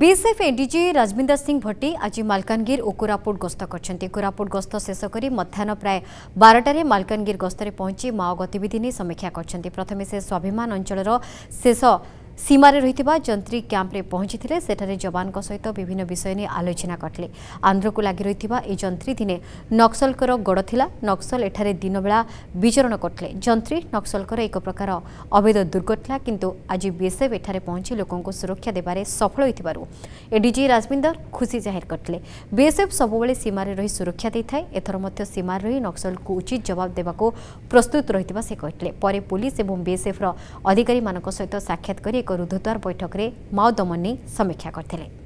BSF ADG Rajminder Singh Bhatti আজ মালকানগির ও কোরাপুট গস্ত করছেন কোরাপুট গস্ত শেষ করে মধ্যাহ্ন প্রায় বারটার মালকানগির গস্তরে পৌঁছি মাও গতিবিধি নিয়ে সমীক্ষা করছেন প্রথমে সে স্বাভিমান অঞ্চলর শেষ ସୀମାରେ ରହିଥିବା ଯନ୍ତ୍ରୀ କ୍ୟାମ୍ପରେ ପହଞ୍ଚିଥିଲେ ସେଠାରେ ଯବାନଙ୍କ ସହିତ ବିଭିନ୍ନ ବିଷୟ ନେଇ ଆଲୋଚନା କରିଥିଲେ ଆନ୍ଧ୍ରକୁ ଲାଗି ରହିଥିବା ଏହି ଯନ୍ତ୍ରୀ ଦିନେ ନକ୍ସଲଙ୍କର ଗଡ଼ ଥିଲା ନକ୍ସଲ ଏଠାରେ ଦିନବେଳା ବିଚରଣ କରିଥିଲେ ଯନ୍ତ୍ରୀ ନକ୍ସଲଙ୍କର ଏକ ପ୍ରକାର ଅବୈଧ ଦୁର୍ଗ ଥିଲା କିନ୍ତୁ ଆଜି ବିଏସ୍ଏଫ୍ ଏଠାରେ ପହଞ୍ଚି ଲୋକଙ୍କୁ ସୁରକ୍ଷା ଦେବାରେ ସଫଳ ହୋଇଥିବାରୁ ଏଡିଜି ରାଜବିନ୍ଦର ଖୁସି ଜାହିର କରିଥିଲେ ବିଏସ୍ଏଫ୍ ସବୁବେଳେ ସୀମାରେ ରହି ସୁରକ୍ଷା ଦେଇଥାଏ ଏଥର ମଧ୍ୟ ସୀମାରେ ରହି ନକ୍ସଲକୁ ଉଚିତ ଜବାବ ଦେବାକୁ ପ୍ରସ୍ତୁତ ରହିଥିବା ସେ କହିଥିଲେ ପରେ ପୁଲିସ୍ ଏବଂ ବିଏସ୍ଏଫ୍ର ଅଧିକାରୀମାନଙ୍କ ସହିତ ସାକ୍ଷାତ କରି ଏକ ରୁଦ୍ଧଦ୍ୱାର ବୈଠକରେ ମାଓ ଦମନ ନେଇ ସମୀକ୍ଷା କରିଥିଲେ